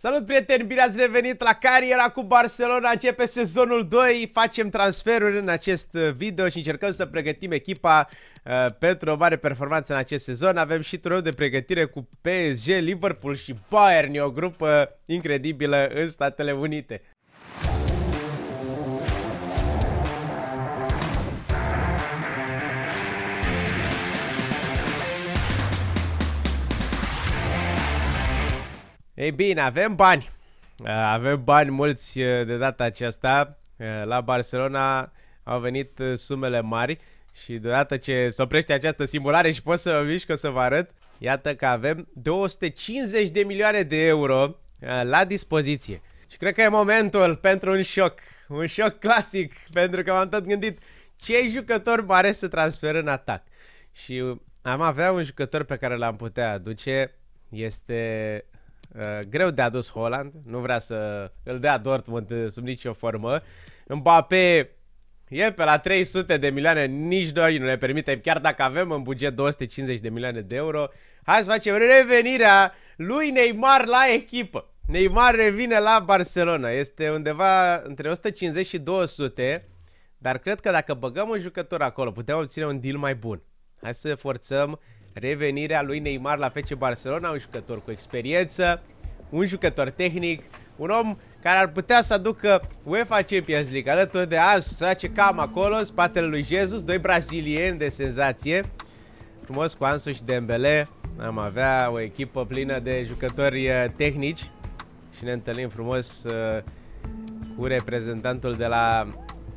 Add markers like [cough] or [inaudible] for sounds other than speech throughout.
Salut prieteni, bine ați revenit la Cariera cu Barcelona, începe sezonul 2, facem transferuri în acest uh, video și încercăm să pregătim echipa uh, pentru o mare performanță în acest sezon. Avem și turneu de pregătire cu PSG, Liverpool și Bayern, e o grupă incredibilă în Statele Unite. Ei bine, avem bani. Avem bani mulți de data aceasta. La Barcelona au venit sumele mari și deodată ce se oprește această simulare și pot să vă mișc, o să vă arăt, iată că avem 250 de milioane de euro la dispoziție. Și cred că e momentul pentru un șoc, un șoc clasic, pentru că m-am tot gândit ce jucător mare să transfer în atac. Și am avea un jucător pe care l-am putea aduce, este Eh, greu de adus Holland, nu vrea să îl dea Dortmund sub nicio formă. Mbappé e pe la 300 de milioane, nici noi nu ne permitem, chiar dacă avem în buget 250 de milioane de euro. Hai să facem revenirea lui Neymar la echipă. Neymar revine la Barcelona, este undeva între 150 și 200, dar cred că dacă băgăm un jucător acolo, putem obține un deal mai bun. Hai să forțăm revenirea lui Neymar la FC Barcelona, un jucător cu experiență, un jucător tehnic, un om care ar putea să aducă UEFA Champions League alături de Să face cam acolo, în spatele lui Jesus, doi brazilieni de senzație. Frumos cu Ansu și Dembele, am avea o echipă plină de jucători eh, tehnici și ne întâlnim frumos eh, cu reprezentantul de la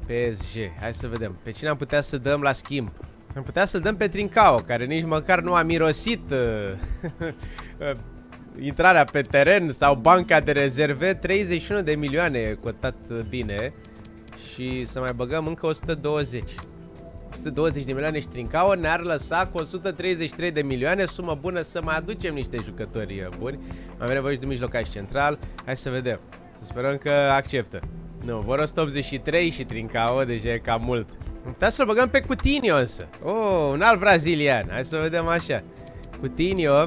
PSG. Hai să vedem, pe cine am putea să dăm la schimb? Am putea să-l dăm pe Trincao, care nici măcar nu a mirosit uh, [laughs] uh intrarea pe teren sau banca de rezerve. 31 de milioane cotat uh, bine și să mai băgăm încă 120. 120 de milioane și Trincao ne-ar lăsa cu 133 de milioane, sumă bună să mai aducem niște jucători uh, buni. Am nevoie și de mijlocaș central, hai să vedem. Să sperăm că acceptă. Nu, vor 183 și Trincao, deja e cam mult. Putea să-l băgăm pe Coutinho însă. Oh, un alt brazilian. Hai să vedem așa. Coutinho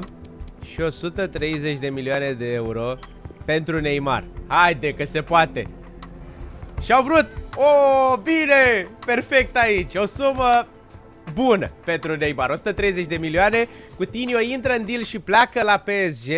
și 130 de milioane de euro pentru Neymar. Haide că se poate. Și-au vrut. Oh, bine! Perfect aici. O sumă bună pentru Neymar. 130 de milioane. Coutinho intră în deal și pleacă la PSG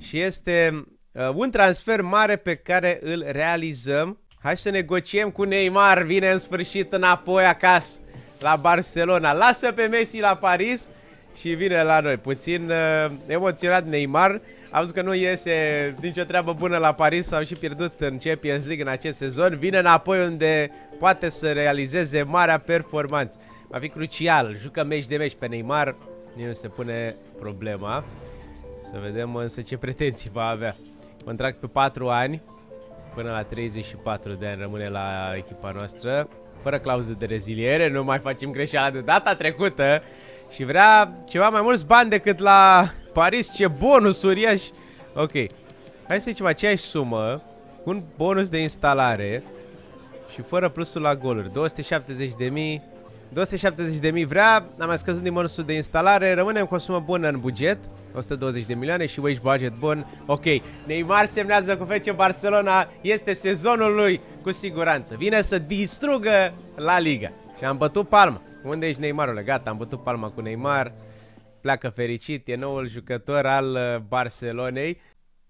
și este uh, un transfer mare pe care îl realizăm Hai să negociem cu Neymar, vine în sfârșit înapoi acasă la Barcelona. Lasă pe Messi la Paris și vine la noi. Puțin uh, emoționat Neymar. Am zis că nu iese nicio treabă bună la Paris, s-au și pierdut în Champions League în acest sezon. Vine înapoi unde poate să realizeze marea performanță. Va fi crucial, jucă meci de meci pe Neymar, nu se pune problema. Să vedem însă ce pretenții va avea. Contract pe 4 ani până la 34 de ani rămâne la echipa noastră, fără clauză de reziliere, nu mai facem greșeala de data trecută și vrea ceva mai mulți bani decât la Paris, ce bonus uriaș. Ok, hai să zicem aceeași sumă, un bonus de instalare și fără plusul la goluri, 270 de mii. 270 vrea, am mai scăzut din bonusul de instalare, rămânem cu o sumă bună în buget. 120 de milioane și wage budget bun. Ok, Neymar semnează cu FC Barcelona, este sezonul lui cu siguranță. Vine să distrugă La Liga. Și am bătut palma. Unde ești Neymarul? Gata, am bătut palma cu Neymar. Pleacă fericit, e noul jucător al uh, Barcelonei.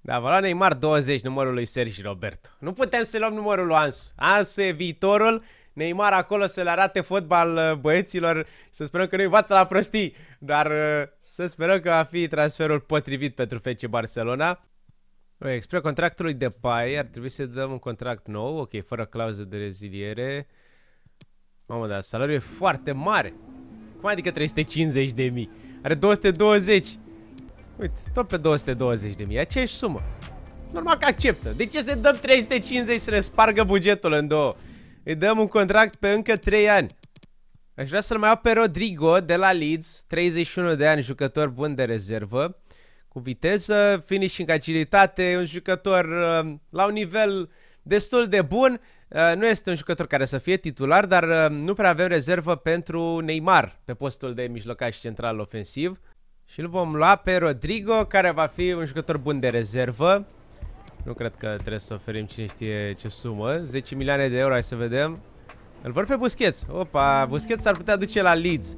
Da, va lua Neymar 20 numărul lui Sergi Roberto. Nu putem să luăm numărul lui Ansu. Ansu e viitorul. Neymar acolo să le arate fotbal uh, băieților, să sperăm că nu-i la prostii, dar uh, să sperăm că va fi transferul potrivit pentru FC Barcelona. O expiră contractului de pai, ar trebui să dăm un contract nou, ok, fără clauză de reziliere. Mamă, dar salariul e foarte mare. Cum adică 350 de mii? Are 220. Uite, tot pe 220 de mii, aceeași sumă. Normal că acceptă. De ce să dăm 350 să ne spargă bugetul în două? Îi dăm un contract pe încă 3 ani. Aș vrea să-l mai iau pe Rodrigo de la Leeds, 31 de ani, jucător bun de rezervă, cu viteză, finishing agilitate, un jucător uh, la un nivel destul de bun. Uh, nu este un jucător care să fie titular, dar uh, nu prea avem rezervă pentru Neymar pe postul de mijlocaș central ofensiv. Și îl vom lua pe Rodrigo, care va fi un jucător bun de rezervă. Nu cred că trebuie să oferim cine știe ce sumă. 10 milioane de euro, hai să vedem. Îl vor pe Busquets. Opa, Busquets s-ar putea duce la Leeds.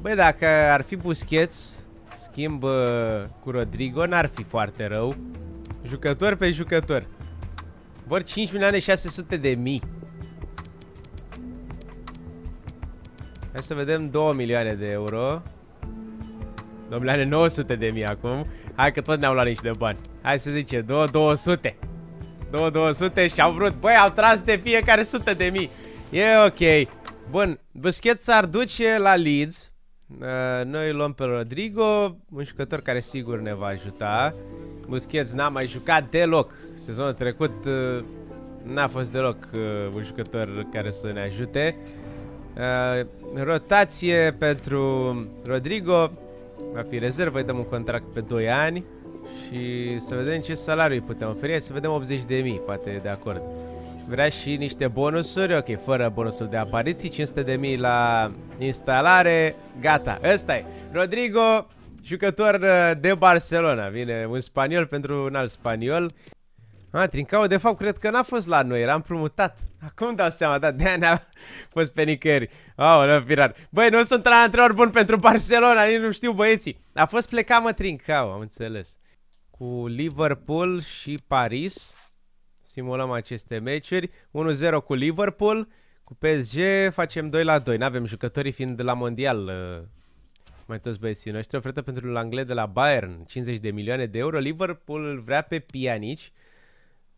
Băi, dacă ar fi Busquets, schimb uh, cu Rodrigo, n-ar fi foarte rău. Jucător pe jucător. Vor 5 milioane 600 de mii. Hai să vedem 2 milioane de euro. 2 milioane 900 de mii acum. Hai că tot ne-au luat niște bani. Hai să zicem 2 200. 2 200 și au vrut. Băi, au tras de fiecare 100 de mii. E ok. Bun, Busquets s-ar duce la Leeds. Uh, noi luăm pe Rodrigo, un jucător care sigur ne va ajuta. Busquets n-a mai jucat deloc. Sezonul trecut uh, n-a fost deloc uh, un jucător care să ne ajute. Uh, rotație pentru Rodrigo. Va fi rezervă, îi dăm un contract pe 2 ani. Și să vedem ce salariu îi putem oferi. Hai să vedem 80.000, poate de acord. Vrea și niște bonusuri, ok, fără bonusul de apariții, 500 de mii la instalare, gata, ăsta e. Rodrigo, jucător uh, de Barcelona, vine un spaniol pentru un alt spaniol. A, Trincao, de fapt, cred că n-a fost la noi, era împrumutat. Acum dau seama, da, de-aia n-a [laughs] fost pe nicăieri. Aoleu, pirar. Băi, nu sunt antrenor bun pentru Barcelona, nici nu știu băieții. A fost plecat, mă, Trincao, am înțeles. Cu Liverpool și Paris simulăm aceste meciuri. 1-0 cu Liverpool, cu PSG facem 2-2. N-avem jucătorii fiind de la Mondial uh, mai toți băieții noștri. Ofertă pentru Langle de la Bayern, 50 de milioane de euro. Liverpool îl vrea pe Pjanic,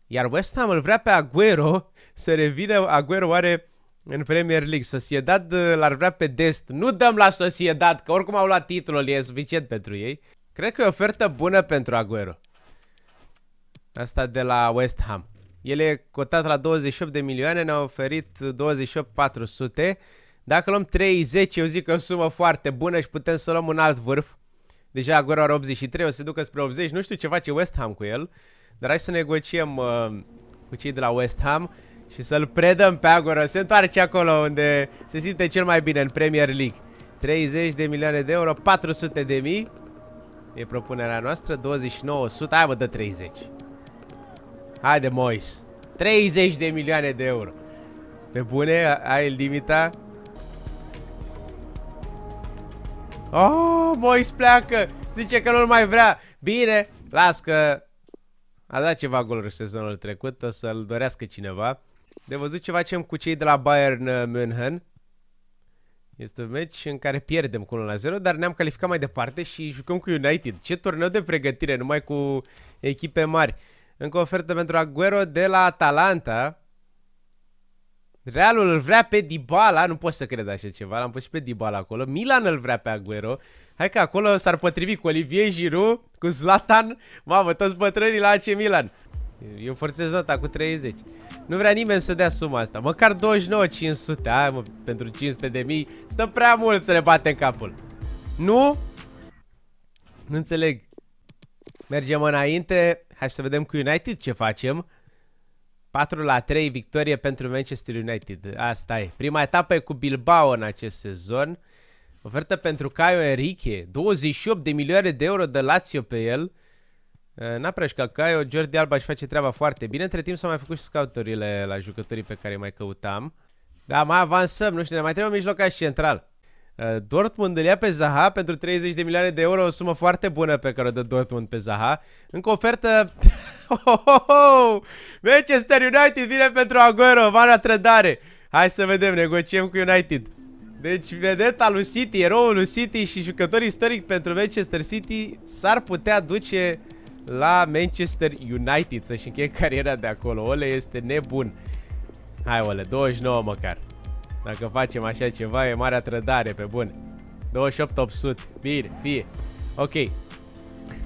iar West Ham îl vrea pe Aguero [laughs] să revină. Aguero are în Premier League. Sociedad uh, l-ar vrea pe Dest. Nu dăm la Sociedad, că oricum au luat titlul, e suficient pentru ei. Cred că e o ofertă bună pentru Aguero. Asta de la West Ham. El e cotat la 28 de milioane, ne-a oferit 28,400. Dacă luăm 30, eu zic că e o sumă foarte bună și putem să luăm un alt vârf. Deja Agüero are 83, o să ducă spre 80, nu știu ce face West Ham cu el, dar hai să negociem uh, cu cei de la West Ham și să-l predăm pe Agora. Se întoarce acolo unde se simte cel mai bine în Premier League. 30 de milioane de euro, 400 de mii. E propunerea noastră, 2900, hai mă, dă 30. Haide, Mois. 30 de milioane de euro. Pe bune, ai limita? Oh, Mois pleacă! Zice că nu mai vrea. Bine, las că a dat ceva goluri sezonul trecut, o să-l dorească cineva. De văzut ce facem cu cei de la Bayern uh, München. Este un meci în care pierdem cu 1-0, dar ne-am calificat mai departe și jucăm cu United. Ce turneu de pregătire, numai cu echipe mari. Încă o ofertă pentru Aguero de la Atalanta. Realul îl vrea pe Dybala, nu pot să cred așa ceva, l-am pus și pe Dybala acolo. Milan îl vrea pe Aguero. Hai că acolo s-ar potrivi cu Olivier Giroud, cu Zlatan. Mamă, toți bătrânii la AC Milan. Eu forțez nota cu 30. Nu vrea nimeni să dea suma asta. Măcar 29 500, hai mă, pentru 500 de mii. Stă prea mult să le bate în capul. Nu? Nu înțeleg. Mergem înainte. Hai să vedem cu United ce facem. 4 la 3 victorie pentru Manchester United. Asta e. Prima etapă e cu Bilbao în acest sezon. Ofertă pentru Caio Enrique. 28 de milioane de euro de Lazio pe el. Eh, n-a prea Caio, Jordi Alba își face treaba foarte bine. Între timp s-au mai făcut și scouturile la jucătorii pe care mai căutam. Da, mai avansăm, nu știu, ne mai trebuie mijlocaș central. Uh, Dortmund îl ia pe Zaha pentru 30 de milioane de euro, o sumă foarte bună pe care o dă Dortmund pe Zaha. Încă ofertă... Oh, oh, oh! Manchester United vine pentru Aguero, vara trădare. Hai să vedem, negociem cu United. Deci vedeta lui City, eroul lui City și jucător istoric pentru Manchester City s-ar putea duce la Manchester United să-și încheie cariera de acolo. Ole este nebun. Hai, Ole, 29 măcar. Dacă facem așa ceva, e marea trădare, pe bun. 28800. Bine, fie. Ok.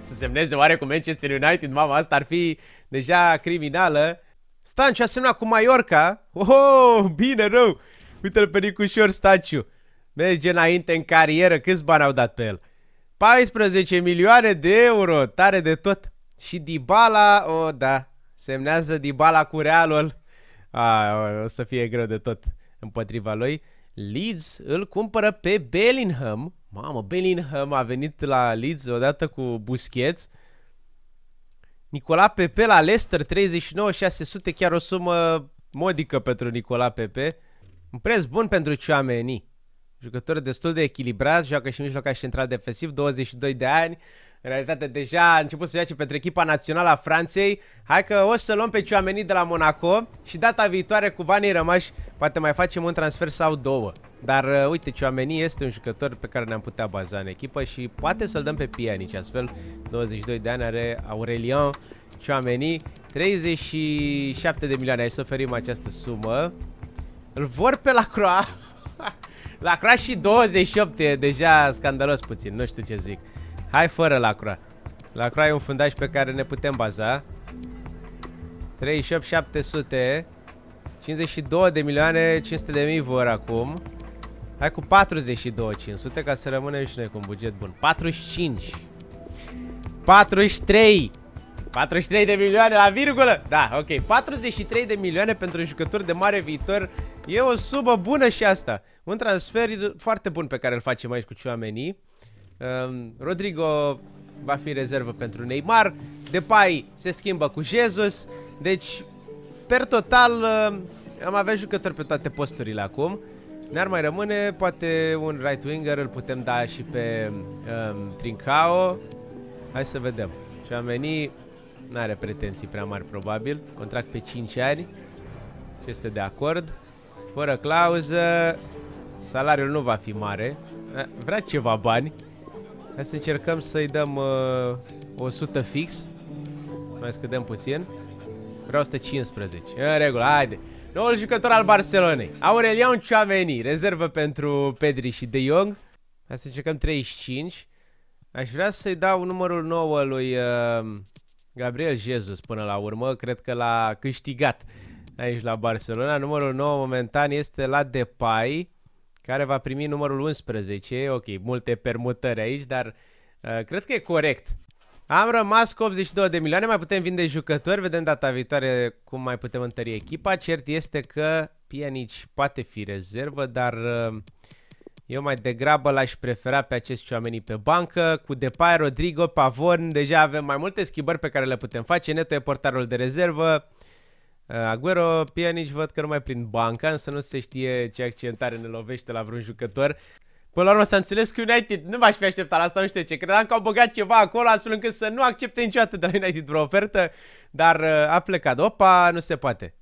Să semneze oare cu Manchester United, mama, asta ar fi deja criminală. Stanciu a semnat cu Mallorca. Oh, bine, rău. Uite-l pe Nicușor Stanciu. Merge înainte în carieră. Câți bani au dat pe el? 14 milioane de euro. Tare de tot. Și Dybala, oh da, semnează Dybala cu Realul. Ah, o să fie greu de tot împotriva lui. Leeds îl cumpără pe Bellingham. Mamă, Bellingham a venit la Leeds odată cu Busquets. Nicola Pepe la Leicester 39,600, chiar o sumă modică pentru Nicola Pepe. Un preț bun pentru Ciuameni. Jucător destul de echilibrat, joacă și mijlocaș central defensiv, 22 de ani. În realitate, deja a început să joace pentru echipa națională a Franței. Hai că o să luăm pe Ciuamenii de la Monaco și data viitoare cu banii rămași poate mai facem un transfer sau două. Dar uh, uite, Ciuamenii este un jucător pe care ne-am putea baza în echipă și poate să-l dăm pe Pianici. Astfel, 22 de ani are Aurelian Ciuamenii, 37 de milioane. Hai să oferim această sumă. Îl vor pe la Croa. [laughs] la Croa și 28 e deja scandalos puțin, nu știu ce zic. Hai fără lacroa. Lacroa e un fundaj pe care ne putem baza. 38700. 52 de milioane, 500 de mii vor acum. Hai cu 42, 500 ca să rămânem și noi cu un buget bun. 45. 43. 43 de milioane la virgulă. Da, ok. 43 de milioane pentru jucători de mare viitor. E o sumă bună și asta. Un transfer foarte bun pe care îl facem aici cu oamenii. Ehm, Rodrigo va fi rezervă pentru Neymar. Depay se schimbă cu Jesus. Deci, per total, ehm, am avea jucători pe toate posturile acum. Ne-ar mai rămâne poate un right winger, îl putem da și pe um, Trincao. Hai să vedem. Ce am venit, nu are pretenții prea mari probabil, contract pe 5 ani și este de acord. Fără clauză, salariul nu va fi mare, eh, vrea ceva bani. Hai să încercăm să-i dăm uh, 100 fix. Să mai scădem puțin. Vreau 115. În regulă, haide. Noul jucător al Barcelonei. Aurelian Chouameni, rezervă pentru Pedri și De Jong. Hai să încercăm 35. Aș vrea să-i dau numărul 9 lui uh, Gabriel Jesus până la urmă. Cred că l-a câștigat aici la Barcelona. Numărul 9 momentan este la Depay care va primi numărul 11. Ok, multe permutări aici, dar uh, cred că e corect. Am rămas cu 82 de milioane, mai putem vinde jucători, vedem data viitoare cum mai putem întări echipa. Cert este că Pianic poate fi rezervă, dar uh, eu mai degrabă l-aș prefera pe acești oamenii pe bancă. Cu Depay, Rodrigo, Pavon, deja avem mai multe schimbări pe care le putem face. Neto e portarul de rezervă. Uh, Uh, Aguero, Pianici văd că nu mai prin banca, însă nu se știe ce accidentare ne lovește la vreun jucător. Până la urmă s-a înțeles cu United, nu m-aș fi așteptat la asta, nu știu ce. Credeam că au băgat ceva acolo astfel încât să nu accepte niciodată de la United vreo ofertă, dar uh, a plecat. Opa, nu se poate.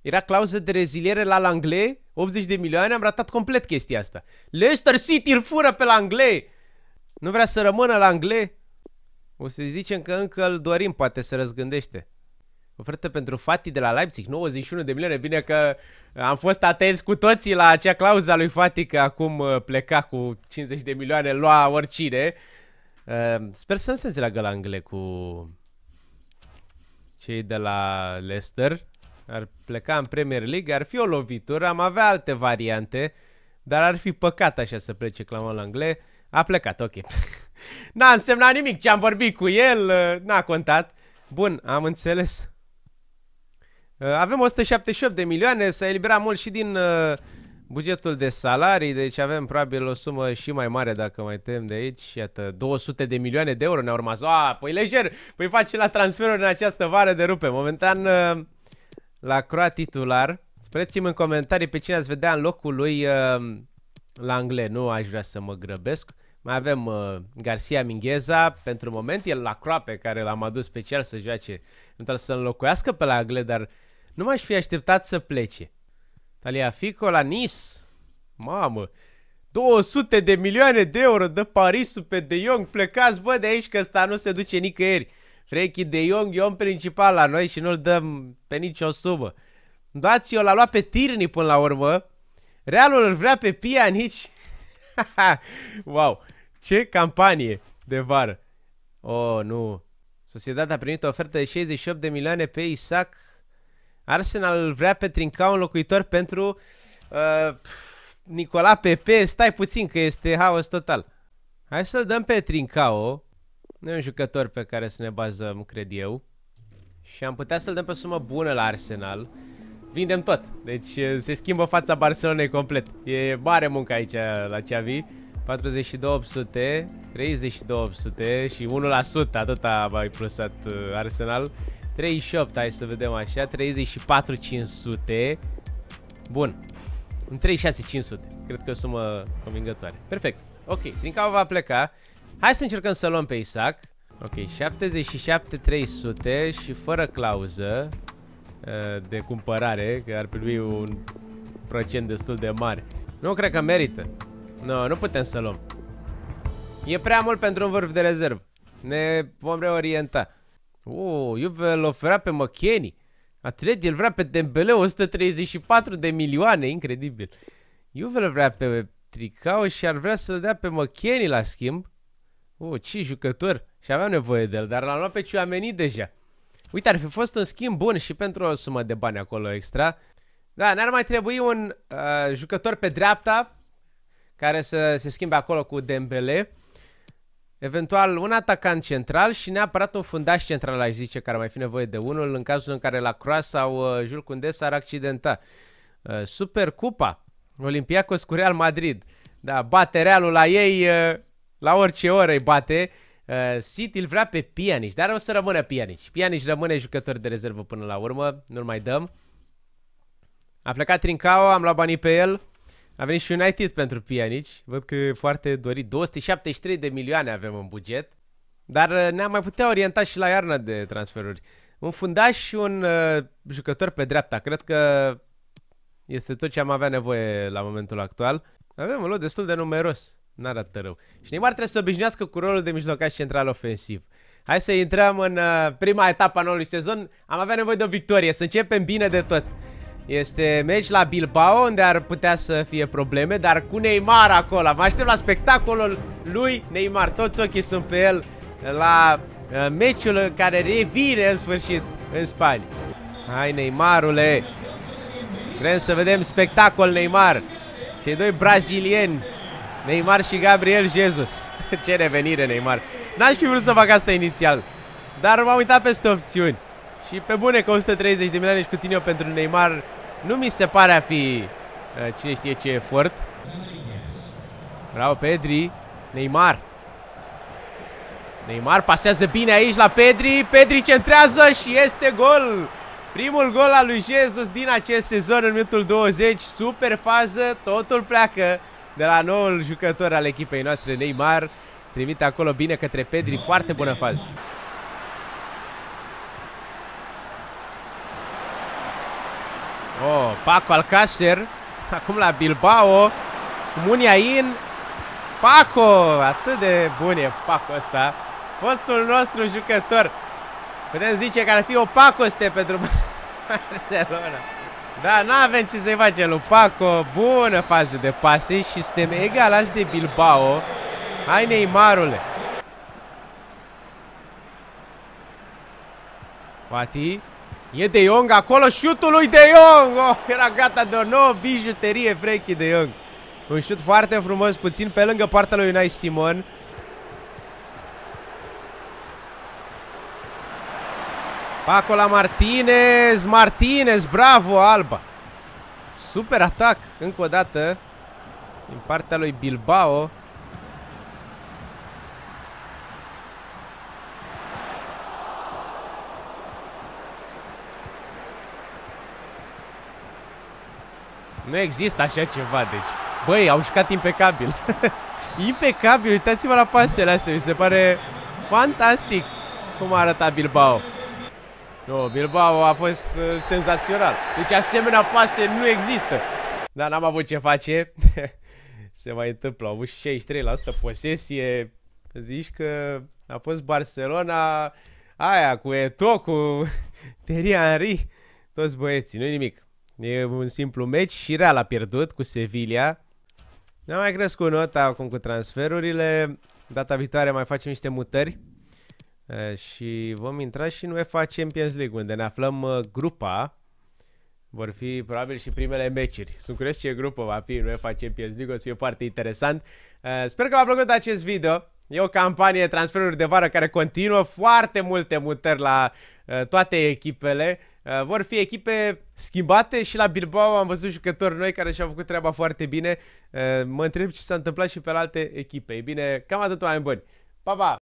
Era clauză de reziliere la Langlais, 80 de milioane, am ratat complet chestia asta. Leicester City îl fură pe Langlais! Nu vrea să rămână la Langlais? O să zicem că încă îl dorim, poate să răzgândește. Ofertă pentru Fati de la Leipzig, 91 de milioane. Bine că am fost atenți cu toții la acea clauză a lui Fati că acum uh, pleca cu 50 de milioane, lua oricine. Uh, sper să nu se înțeleagă la angle cu cei de la Leicester. Ar pleca în Premier League, ar fi o lovitură, am avea alte variante, dar ar fi păcat așa să plece clama la angle. A plecat, ok. [laughs] N-a însemnat nimic ce am vorbit cu el, uh, n-a contat. Bun, am înțeles. Uh, avem 178 de milioane, s-a eliberat mult și din uh, bugetul de salarii, deci avem probabil o sumă și mai mare dacă mai tem de aici. Iată, 200 de milioane de euro ne au rămas. A, păi lejer, păi face la transferuri în această vară de rupe. Momentan uh, la Croa titular. Spuneți-mi în comentarii pe cine ați vedea în locul lui la angle. Nu aș vrea să mă grăbesc. Mai avem uh, Garcia Mingheza pentru moment. El la croape care l-am adus special să joace. Eventual să înlocuiască pe la Agle, dar nu m-aș fi așteptat să plece. Talia Fico la Nice. Mamă! 200 de milioane de euro de Parisul pe De Jong. Plecați, bă, de aici că ăsta nu se duce nicăieri. Frechi De Jong e om principal la noi și nu-l dăm pe nicio sumă. Dați-o, l-a luat pe Tirni până la urmă. Realul îl vrea pe Pianici. [laughs] wow! Ce campanie de vară. Oh, nu. Societatea a primit o ofertă de 68 de milioane pe Isaac. Arsenal vrea pe Trincao un locuitor pentru uh, Nicola Pepe. Stai puțin că este haos total. Hai să-l dăm pe Trincao. Nu e un jucător pe care să ne bazăm, cred eu. Și am putea să-l dăm pe sumă bună la Arsenal. Vindem tot. Deci uh, se schimbă fața Barcelonei complet. E mare muncă aici la Xavi. 42800, 32800 și 1% atâta mai plusat uh, Arsenal. 38, hai să vedem așa, 34500. Bun. Un 36500. Cred că o sumă convingătoare. Perfect. Ok, din Trincao va pleca. Hai să încercăm să luăm pe Isaac. Ok, 77300 și fără clauză uh, de cumpărare, că ar primi un procent destul de mare. Nu cred că merită. No, nu putem să luăm. E prea mult pentru un vârf de rezerv. Ne vom reorienta. Oh, Juve o oferea pe McKenny. Atleti îl vrea pe Dembele 134 de milioane, incredibil. Juve vrea pe Tricau și ar vrea să dea pe McKenny la schimb. Oh, ce jucător! Și aveam nevoie de el, dar l-am luat pe Ciuameni deja. Uite, ar fi fost un schimb bun și pentru o sumă de bani acolo extra. Da, ne-ar mai trebui un uh, jucător pe dreapta care să se schimbe acolo cu Dembele. Eventual un atacant central și neapărat un fundaș central, aș zice, care mai fi nevoie de unul în cazul în care la Croas sau uh, Jules Koundé s-ar accidenta. Uh, Super Cupa, Olympiacos cu Real Madrid. Da, bate Realul la ei, uh, la orice oră îi bate. Uh, City îl vrea pe Pjanic, dar o să rămână Pjanic. Pjanic rămâne jucător de rezervă până la urmă, nu-l mai dăm. A plecat Trincao, am luat banii pe el. A venit și United pentru Pianici. Văd că e foarte dorit. 273 de milioane avem în buget. Dar uh, ne-am mai putea orienta și la iarna de transferuri. Un fundaș și un uh, jucător pe dreapta. Cred că este tot ce am avea nevoie la momentul actual. Avem un lot destul de numeros. N-arată rău. Și Neymar trebuie să se obișnuiască cu rolul de mijlocaș central ofensiv. Hai să intrăm în uh, prima etapă a noului sezon. Am avea nevoie de o victorie. Să începem bine de tot. Este meci la Bilbao, unde ar putea să fie probleme, dar cu Neymar acolo. Mă aștept la spectacolul lui Neymar. Toți ochii sunt pe el la uh, meciul care revine în sfârșit în Spania. Hai Neymarule! Vrem să vedem spectacol Neymar. Cei doi brazilieni, Neymar și Gabriel Jesus. [laughs] Ce revenire Neymar. N-aș fi vrut să fac asta inițial, dar m-am uitat peste opțiuni. Și pe bune că 130 de milioane și Coutinho pentru Neymar nu mi se pare a fi uh, cine știe ce efort. Bravo Pedri, Neymar. Neymar pasează bine aici la Pedri, Pedri centrează și este gol. Primul gol al lui Jesus din acest sezon în minutul 20, super fază, totul pleacă de la noul jucător al echipei noastre, Neymar. Trimite acolo bine către Pedri, foarte bună fază. Oh, Paco Alcácer. Acum la Bilbao. Munia in. Paco! Atât de bun e Paco ăsta. Fostul nostru jucător. Putem zice că ar fi o pacoste pentru [laughs] Barcelona. Da, nu avem ce să-i facem lui Paco. Bună fază de pase și suntem egalați de Bilbao. Hai Neymarule. Fati. E De Jong acolo, șutul lui De Jong! Oh, era gata de o nouă bijuterie Frankie De Jong. Un șut foarte frumos, puțin pe lângă partea lui Unai Simon. Paco la Martinez, Martinez, bravo Alba! Super atac, încă o dată, din partea lui Bilbao. Nu există așa ceva, deci... Băi, au jucat impecabil. [laughs] impecabil, uitați-vă la pasele astea, mi se pare fantastic cum a arătat Bilbao. Nu, Bilbao a fost uh, senzațional. Deci asemenea pase nu există. Dar n-am avut ce face. [laughs] se mai întâmplă. Au avut 63% posesie. Zici că a fost Barcelona aia cu Eto, cu [laughs] Terry Henry. Toți băieții, nu nimic. E un simplu meci și Real a pierdut cu Sevilla. Ne-a mai crescut nota acum cu transferurile. Data viitoare mai facem niște mutări. Și vom intra și în UEFA Champions League, unde ne aflăm uh, grupa. Vor fi probabil și primele meciuri. Sunt curios ce grupă va fi în UEFA Champions League, o să fie foarte interesant. Sper că v-a plăcut acest video. E o campanie de transferuri de vară care continuă foarte multe mutări la toate echipele. Eh, vor fi echipe schimbate și la Bilbao am văzut jucători noi care și-au făcut treaba foarte bine. Eh, mă întreb ce s-a întâmplat și pe alte echipe. Ei bine, cam atât oameni buni. Pa, pa!